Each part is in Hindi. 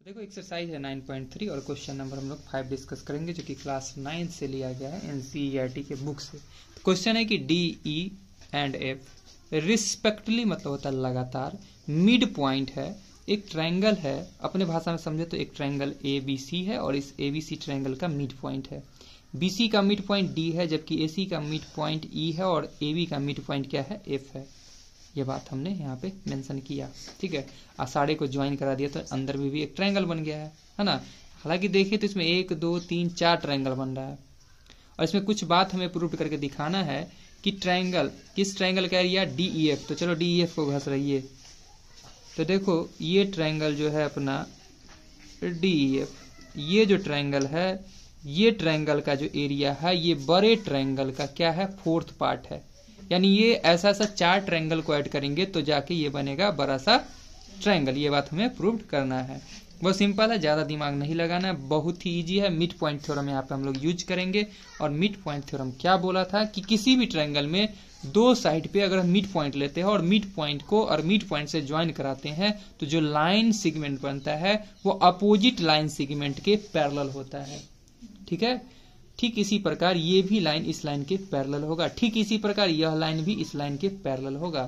तो देखो एक्सरसाइज है 9.3 और क्वेश्चन नंबर हम लोग फाइव डिस्कस करेंगे जो कि क्लास नाइन से लिया गया है एनसीईआरटी e के बुक से क्वेश्चन तो है कि D E and F respectively मतलब होता है लगातार मिड पॉइंट है एक ट्रायंगल है अपने भाषा में समझे तो एक ट्रायंगल ए बी सी है और इस ए बी सी ट्रायंगल का मिड पॉइंट है बी सी का मिड पॉइंट डी है जबकि ए सी का मिड पॉइंट ई है और ए बी का मिड पॉइंट क्या है एफ है ये बात हमने यहाँ पे मेंशन किया ठीक है आषाढ़े को ज्वाइन करा दिया तो अंदर में भी, भी एक ट्रायंगल बन गया है है ना हालांकि देखिए तो इसमें एक दो तीन चार ट्रायंगल बन रहा है और इसमें कुछ बात हमें प्रूव करके दिखाना है कि ट्रायंगल किस ट्रायंगल का एरिया डीईएफ e तो चलो डीईएफ e को घस रही है तो देखो ये ट्रायंगल जो है अपना डीईएफ e ये जो ट्रायंगल है ये ट्रायंगल का जो एरिया है ये बड़े ट्रायंगल का क्या है फोर्थ पार्ट है यानी ये ऐसा ऐसा चार ट्रैंगल को ऐड करेंगे तो जाके ये बनेगा बड़ा सा ट्रैंगल ये बात हमें प्रूव करना है बहुत सिंपल है ज़्यादा दिमाग नहीं लगाना है बहुत ही ईजी है मिड पॉइंट थ्योरम यहाँ पे हम लोग यूज करेंगे और मिड पॉइंट थ्योरम क्या बोला था कि किसी भी ट्रैंगल में दो साइड पे अगर हम मिड पॉइंट लेते हैं और मिड पॉइंट को और मिड पॉइंट से ज्वाइन कराते हैं तो जो लाइन सिगमेंट बनता है वो अपोजिट लाइन सिगमेंट के पैरल होता है ठीक है ठीक इसी प्रकार ये भी लाइन इस लाइन के पैरल होगा ठीक इसी प्रकार यह लाइन भी इस लाइन के पैरल होगा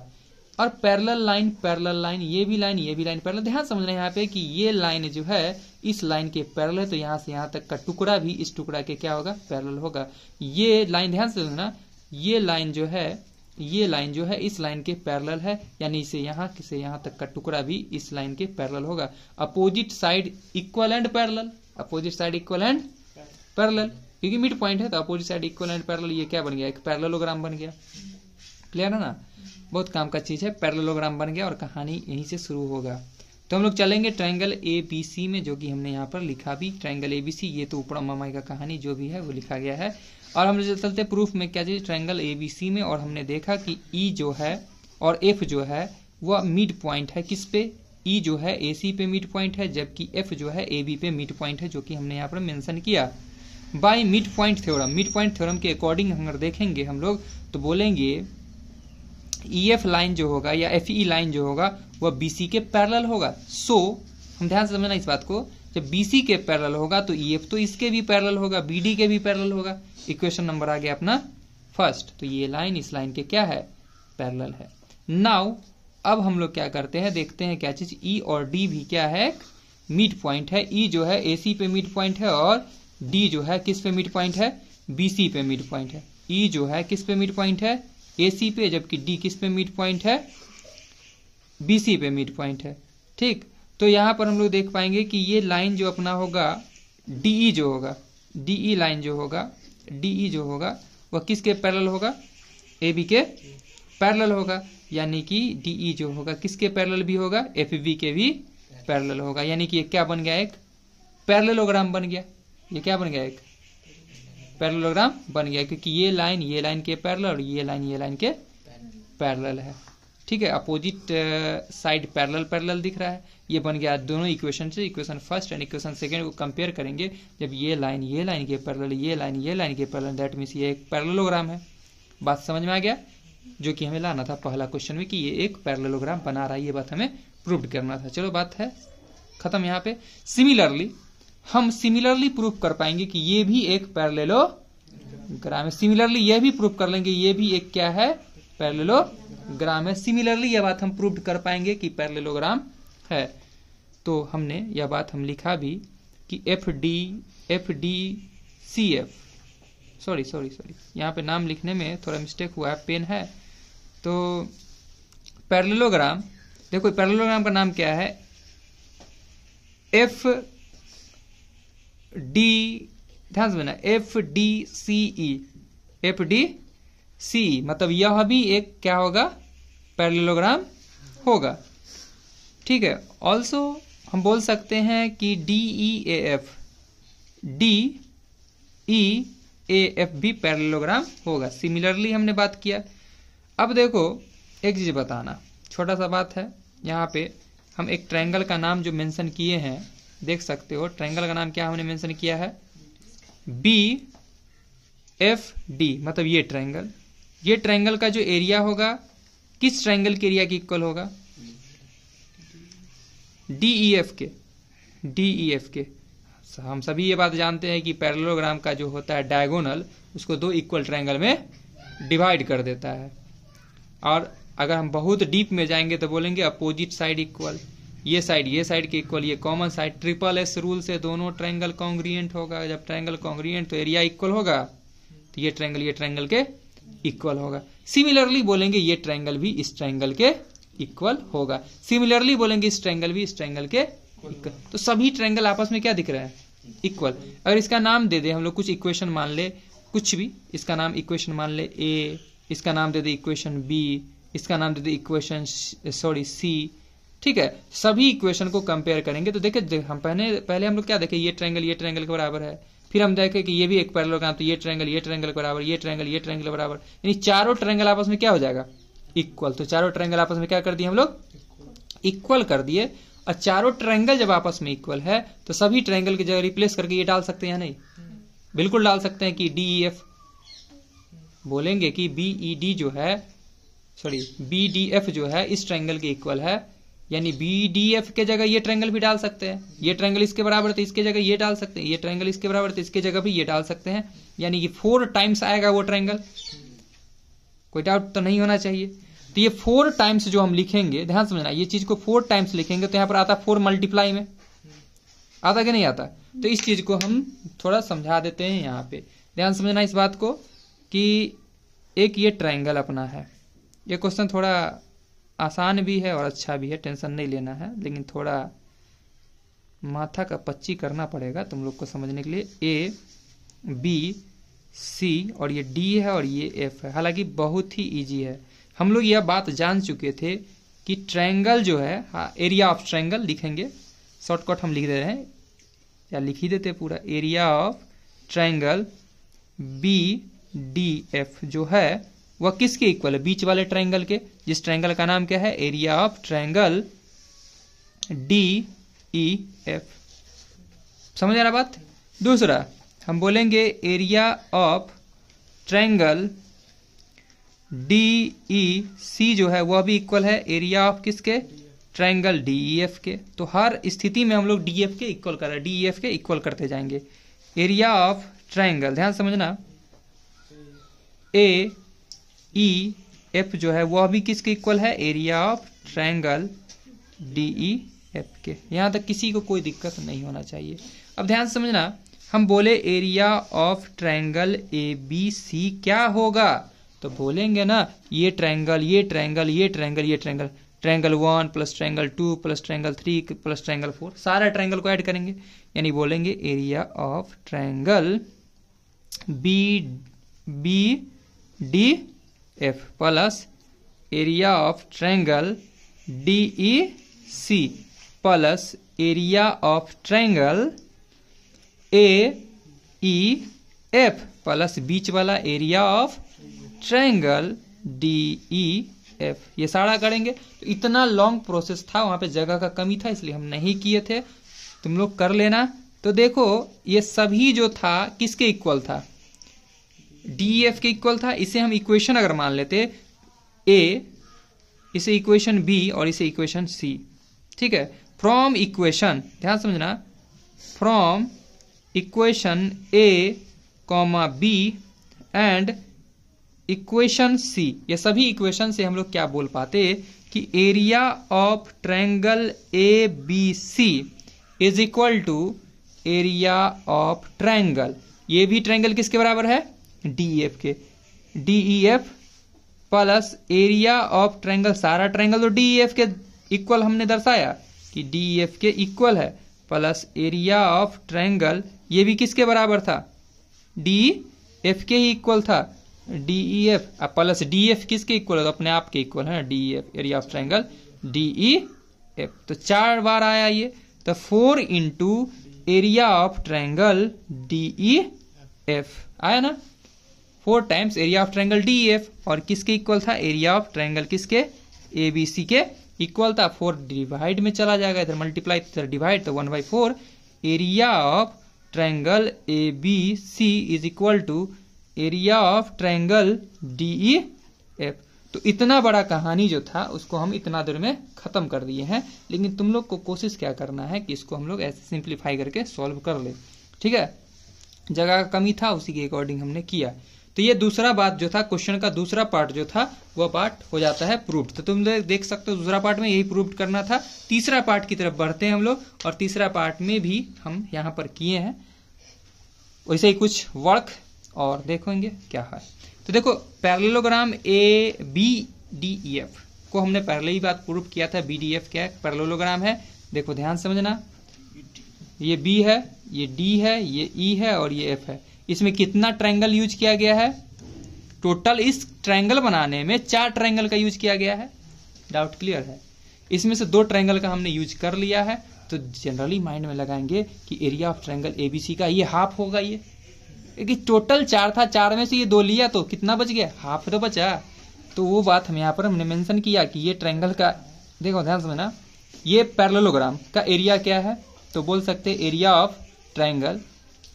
और पैरल लाइन पैरल लाइन ये भी लाइन ये भी लाइन पैरल ध्यान समझना यहाँ पे कि ये लाइन जो है इस लाइन के पैरल है तो यहाँ से यहाँ तक का टुकड़ा भी इस टुकड़ा के क्या होगा पैरल होगा ये लाइन ध्यान से समझना ये लाइन जो है ये लाइन जो है इस लाइन के पैरल है यानी इसे यहाँ से यहाँ तक का टुकड़ा भी इस लाइन के पैरल होगा opposite side equal and parallel opposite side equal and parallel क्योंकि मिड पॉइंट है तो opposite side equal and parallel ये क्या बन गया एक पैरलोग्राम बन गया क्लियर है ना बहुत काम का चीज़ है पैरलोग्राम बन गया और कहानी यहीं से शुरू होगा तो हम लोग चलेंगे ट्रायंगल ए बी सी में जो कि हमने यहाँ पर लिखा भी ट्रायंगल ए बी सी ये तो ऊपर मामाई का कहानी जो भी है वो लिखा गया है और हम लोग चलते प्रूफ में क्या चीज़ ट्रायंगल ए बी सी में और हमने देखा कि ई e जो है और एफ जो है वह मिड पॉइंट है किस पे ई e जो है ए सी पे मिड पॉइंट है जबकि एफ जो है ए बी पे मिड पॉइंट है जो कि हमने यहाँ पर मैंशन किया by mid point theorem mid point theorem के अकॉर्डिंग अगर देखेंगे हम लोग तो बोलेंगे ई एफ लाइन जो होगा या एफ ई लाइन जो होगा वह बी सी के पैरल होगा सो so, हम ध्यान से समझना इस बात को जब बी सी के पैरल होगा तो ई e एफ तो इसके भी पैरल होगा बी डी के भी पैरल होगा इक्वेशन नंबर आ गया अपना फर्स्ट तो ये लाइन इस लाइन के क्या है पैरल है नाउ अब हम लोग क्या करते हैं देखते हैं क्या चीज ई e और डी भी क्या है मिड पॉइंट है ई e जो है ए सी पे मिड पॉइंट है और डी जो है किस पे मिड पॉइंट है बीसी पे मिड पॉइंट है ई e जो है किस पे मिड पॉइंट है एसी पे जबकि डी किस पे मिड पॉइंट है बीसी पे मिड पॉइंट है ठीक तो यहां पर हम लोग देख पाएंगे कि ये लाइन जो अपना होगा डीई e जो होगा डीई लाइन e जो होगा डीई e जो होगा वह किसके पैरल होगा ए बी के पैरल होगा यानी कि डीई जो होगा किसके पैरल भी होगा एफ बी के भी पैरल होगा यानी कि ये क्या बन गया एक पैरलोग्राम बन गया ये क्या बन गया एक पैरलोग्राम बन गया क्योंकि ये लाइन ये लाइन के पैरल और ये लाइन ये लाइन के पैरल है ठीक है अपोजिट साइड पैरल पैरल दिख रहा है ये बन गया दोनों इक्वेशन से equation first and equation second को कंपेयर करेंगे जब ये लाइन ये लाइन के पैरल ये लाइन ये लाइन के पैरल दैट मीन्स ये एक पैरलोग्राम है बात समझ में आ गया जो कि हमें लाना था पहला क्वेश्चन में कि ये एक पैरलोग्राम बना रहा है ये बात हमें प्रूव करना था चलो बात है खत्म यहाँ पे सिमिलरली हम सिमिलरली प्रूफ कर पाएंगे कि ये भी एक पैरलेलो ग्राम है सिमिलरली ये भी प्रूफ कर लेंगे ये भी एक क्या है पैरलेलो ग्राम है सिमिलरली यह बात हम प्रूव कर पाएंगे कि ग्राम है तो हमने यह बात हम लिखा भी कि F D F D C F sorry sorry sorry यहाँ पे नाम लिखने में थोड़ा मिस्टेक हुआ है पेन है तो पैरलेलोग्राम देखो पैरलेलोग्राम का नाम क्या है एफ डी ध्यान से बना F D C E F D C मतलब यह भी एक क्या होगा पैरेललोग्राम होगा ठीक है ऑल्सो हम बोल सकते हैं कि D E A F D E A F भी पैरेललोग्राम होगा सिमिलरली हमने बात किया अब देखो एक चीज़ बताना छोटा सा बात है यहाँ पे हम एक ट्रायंगल का नाम जो मेंशन किए हैं देख सकते हो ट्रायंगल का नाम क्या हमने मेंशन किया है बी एफ डी मतलब ये ट्रायंगल ये ट्रायंगल का जो एरिया होगा किस ट्रायंगल के एरिया e के इक्वल होगा डी ई एफ के डी ई एफ के हम सभी ये बात जानते हैं कि पैरलोग्राम का जो होता है डायगोनल उसको दो इक्वल ट्रायंगल में डिवाइड कर देता है और अगर हम बहुत डीप में जाएंगे तो बोलेंगे अपोजिट साइड इक्वल ये साइड ये साइड के इक्वल ये common side triple S rule से दोनों ट्रायंगल कॉन्ग्रियंट होगा जब ट्रायंगल कॉन्ग्रियंट तो एरिया इक्वल होगा तो ये ट्रायंगल ये ट्रायंगल के इक्वल होगा सिमिलरली बोलेंगे ये ट्रायंगल भी इस ट्रायंगल के इक्वल होगा सिमिलरली बोलेंगे इस ट्रायंगल भी इस ट्रायंगल के इक्वल तो सभी ट्रायंगल आपस में क्या दिख रहा है इक्वल अगर इसका नाम दे दे हम लोग कुछ इक्वेशन मान ले कुछ भी इसका नाम इक्वेशन मान ले ए इसका नाम दे दे इक्वेशन बी इसका नाम दे दे इक्वेशन सॉरी सी ठीक है सभी इक्वेशन को कंपेयर करेंगे तो देखे हम पहले पहले हम लोग क्या देखें ये ट्रैंगल ये ट्रैंगल के बराबर है फिर हम देखें कि ये भी एक पैरलोग्राम तो ये ट्रैंगल ये ट्रैंगल के बराबर ये ट्रैंगल ये ट्रैंगल बराबर यानी चारों ट्रैंगल आपस में क्या हो जाएगा इक्वल तो चारों ट्रैंगल आपस में क्या कर दिए हम लोग इक्वल कर दिए और चारों ट्रैंगल जब आपस में इक्वल है तो सभी ट्रैंगल की जगह रिप्लेस करके ये डाल सकते हैं या नहीं बिल्कुल डाल सकते हैं कि डी ई एफ बोलेंगे कि बीई डी e, जो है सॉरी बी डी एफ जो है इस ट्रैंगल के इक्वल है यानी बी डी एफ के जगह ये ट्रेंगल भी डाल सकते हैं ये ट्रेंगल इसके बराबर तो इसके जगह ये डाल सकते हैं ये ट्रेंगल इसके बराबर तो इसके जगह भी ये डाल सकते हैं यानी कि फोर टाइम्स आएगा वो ट्रेंगल कोई डाउट तो नहीं होना चाहिए तो ये फोर टाइम्स जो हम लिखेंगे ध्यान समझना ये चीज को फोर टाइम्स लिखेंगे तो यहां पर आता फोर मल्टीप्लाई में आता कि नहीं आता तो इस चीज को हम थोड़ा समझा देते हैं यहाँ पे ध्यान समझना इस बात को कि एक ये ट्रायंगल अपना है ये क्वेश्चन थोड़ा आसान भी है और अच्छा भी है टेंशन नहीं लेना है लेकिन थोड़ा माथा का पच्ची करना पड़ेगा तुम लोग को समझने के लिए ए बी सी और ये डी है और ये एफ है हालांकि बहुत ही इजी है हम लोग यह बात जान चुके थे कि ट्रायंगल जो है हाँ एरिया ऑफ ट्रायंगल लिखेंगे शॉर्टकट हम लिख दे रहे हैं या लिख ही देते पूरा area of triangle B D F जो है वह किसके इक्वल है बीच वाले ट्रायंगल के जिस ट्रायंगल का नाम क्या है area of triangle D E F समझ आ रहा बात दूसरा हम बोलेंगे area of triangle D E C जो है वह भी इक्वल है एरिया ऑफ किसके ट्रायंगल डी ई एफ के तो हर स्थिति में हम लोग डी एफ के इक्वल कर रहे डी ई एफ के इक्वल करते जाएंगे एरिया ऑफ ट्रायंगल ध्यान समझना ए ई e, एफ जो है वो अभी किसके इक्वल है area of triangle D E F के यहाँ तक किसी को कोई दिक्कत नहीं होना चाहिए अब ध्यान समझना हम बोले area of triangle A B C क्या होगा तो बोलेंगे ना ये ट्रायंगल ये ट्रायंगल ये ट्रायंगल ये triangle triangle one plus triangle two plus triangle three plus triangle four सारा ट्रायंगल को ऐड करेंगे यानी बोलेंगे area of triangle B B D F plus area of triangle D E C plus area of triangle A E F plus बीच वाला area of triangle D E F ये सारा करेंगे तो इतना लॉन्ग प्रोसेस था वहां पे जगह का कमी था इसलिए हम नहीं किए थे तुम लोग कर लेना तो देखो ये सभी जो था किसके इक्वल था डी एफ के इक्वल था इसे हम इक्वेशन अगर मान लेते ए इसे इक्वेशन बी और इसे इक्वेशन सी ठीक है फ्रॉम इक्वेशन ध्यान समझना from equation A comma B and equation C ये सभी इक्वेशन से हम लोग क्या बोल पाते कि area of triangle A B C is equal to area of triangle ये भी ट्रैंगल किसके बराबर है डी एफ के F plus area of triangle सारा ट्रेंगल तो एफ के इक्वल हमने दर्शाया कि एफ के इक्वल है प्लस एरिया ऑफ ट्रेंगल ये भी किसके बराबर था डी एफ के ही इक्वल था D E F plus D F किसके इक्वल है तो अपने आप के इक्वल है ना D E F area of triangle D E F तो चार बार आया ये तो four into area of triangle D E F आया ना four times area of triangle D F और किसके इक्वल था एरिया ऑफ ट्रैंगल किसके ए बी सी के इक्वल था फोर डिवाइड में चला जाएगा इधर मल्टीप्लाई इधर डिवाइड तो one by four area of triangle A B C is equal to area of triangle D E F तो इतना बड़ा कहानी जो था उसको हम इतना देर में खत्म कर दिए हैं लेकिन तुम लोग को कोशिश क्या करना है कि इसको हम लोग ऐसे सिंप्लीफाई करके सॉल्व कर ले ठीक है जगह का कमी था उसी के अकॉर्डिंग हमने किया तो ये दूसरा बात जो था क्वेश्चन का दूसरा पार्ट जो था वह पार्ट हो जाता है प्रूफ तो तुम देख सकते हो दूसरा पार्ट में यही प्रूफ करना था तीसरा पार्ट की तरफ बढ़ते हैं हम लोग और तीसरा पार्ट में भी हम यहाँ पर किए हैं वैसे ही कुछ वर्क और देखेंगे क्या है तो देखो parallelogram A B D E F को हमने पहले ही बात प्रूफ किया था बी डी एफ क्या है पैरलोग्राम है देखो ध्यान समझना ये बी है ये डी है ये ई e है और ये एफ है इसमें कितना ट्रायंगल यूज किया गया है टोटल इस ट्रायंगल बनाने में चार ट्रायंगल का यूज किया गया है डाउट क्लियर है इसमें से दो ट्रायंगल का हमने यूज कर लिया है तो जनरली माइंड में लगाएंगे कि एरिया ऑफ ट्रायंगल एबीसी का ये हाफ होगा ये क्योंकि टोटल चार था चार में से ये दो लिया तो कितना बच गया हाफ तो बचा तो वो बात हम यहाँ पर हमने मैंशन किया कि ये ट्रायंगल का देखो ध्यान से ना ये पैरलोग्राम का एरिया क्या है तो बोल सकते area of triangle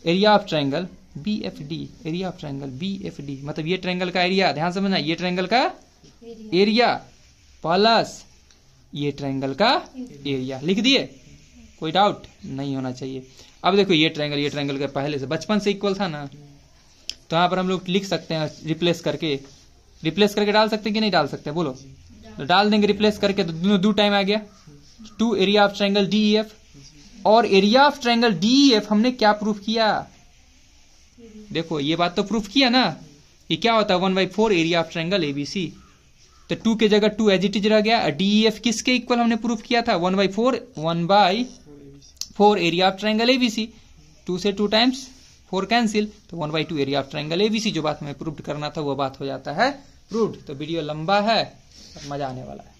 area of triangle B F D area of triangle B F D मतलब ये ट्रायंगल का एरिया ध्यान समझना ये ट्रायंगल का एरिया प्लस ये ट्राइंगल का एरिया लिख दिए कोई डाउट नहीं होना चाहिए अब देखो ये ट्रायंगल ये ट्रायंगल का पहले से बचपन से इक्वल था ना तो यहाँ पर हम लोग लिख सकते हैं रिप्लेस करके रिप्लेस करके डाल सकते हैं कि नहीं डाल सकते बोलो तो डाल देंगे रिप्लेस करके तो दोनों दो टाइम आ गया two area of triangle D F और area of triangle D F हमने क्या प्रूफ किया देखो ये बात तो प्रूफ किया ना कि क्या होता है one by four area of A B C तो टू के जगह टू एज इट इज रह गया डी एफ e, किसके इक्वल हमने प्रूफ किया था one by four one by four area of A B C two से टू टाइम्स फोर कैंसिल तो one by two area of A B C जो बात हमें प्रूफ करना था वो बात हो जाता है प्रूफ तो वीडियो लंबा है मजा आने वाला है